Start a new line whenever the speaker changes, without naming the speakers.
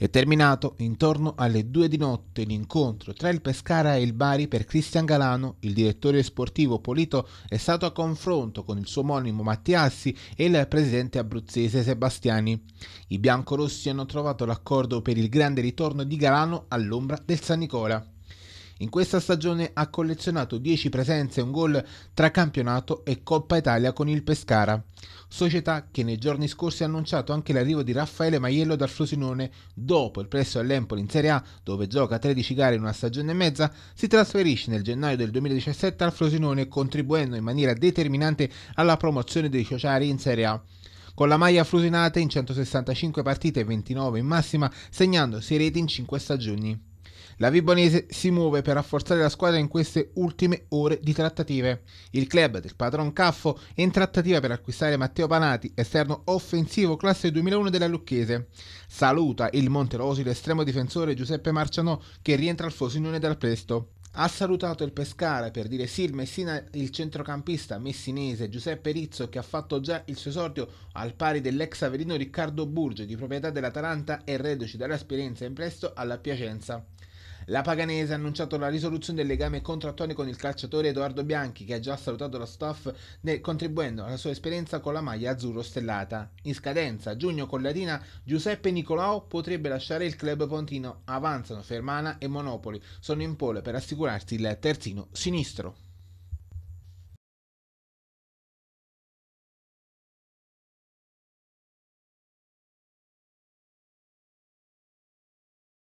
È terminato intorno alle due di notte l'incontro tra il Pescara e il Bari per Cristian Galano, il direttore sportivo Polito è stato a confronto con il suo omonimo Mattiassi e il presidente abruzzese Sebastiani. I biancorossi hanno trovato l'accordo per il grande ritorno di Galano all'ombra del San Nicola. In questa stagione ha collezionato 10 presenze e un gol tra campionato e Coppa Italia con il Pescara, società che nei giorni scorsi ha annunciato anche l'arrivo di Raffaele Maiello dal Frosinone dopo il presso all'Empoli in Serie A, dove gioca 13 gare in una stagione e mezza, si trasferisce nel gennaio del 2017 al Frosinone contribuendo in maniera determinante alla promozione dei sociari in Serie A con la maglia frusinata in 165 partite e 29 in massima, segnando 6 reti in 5 stagioni. La Vibonese si muove per rafforzare la squadra in queste ultime ore di trattative. Il club del padron Caffo è in trattativa per acquistare Matteo Panati, esterno offensivo classe 2001 della Lucchese. Saluta il Monterosi l'estremo difensore Giuseppe Marcianò che rientra al Fosinone dal presto. Ha salutato il Pescara per dire sì il Messina il centrocampista messinese Giuseppe Rizzo che ha fatto già il suo esordio al pari dell'ex averino Riccardo Burge di proprietà dell'Atalanta e reduci dall'esperienza in presto alla Piacenza. La Paganese ha annunciato la risoluzione del legame contrattuale con il calciatore Edoardo Bianchi, che ha già salutato la staff contribuendo alla sua esperienza con la maglia azzurro stellata. In scadenza, giugno con l'Arina, Giuseppe Nicolao potrebbe lasciare il club pontino. Avanzano Fermana e Monopoli, sono in pole per assicurarsi il terzino sinistro.